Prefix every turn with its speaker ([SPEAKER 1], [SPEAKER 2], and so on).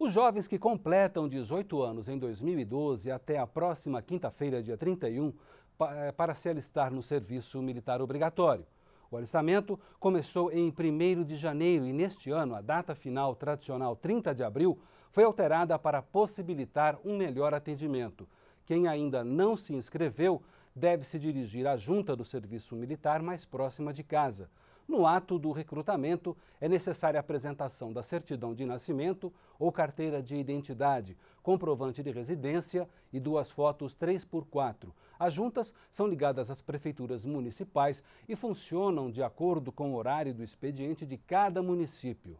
[SPEAKER 1] Os jovens que completam 18 anos em 2012 até a próxima quinta-feira, dia 31, eh, para se alistar no serviço militar obrigatório. O alistamento começou em 1 de janeiro e, neste ano, a data final tradicional, 30 de abril, foi alterada para possibilitar um melhor atendimento. Quem ainda não se inscreveu deve se dirigir à junta do serviço militar mais próxima de casa. No ato do recrutamento, é necessária a apresentação da certidão de nascimento ou carteira de identidade, comprovante de residência e duas fotos 3x4. As juntas são ligadas às prefeituras municipais e funcionam de acordo com o horário do expediente de cada município.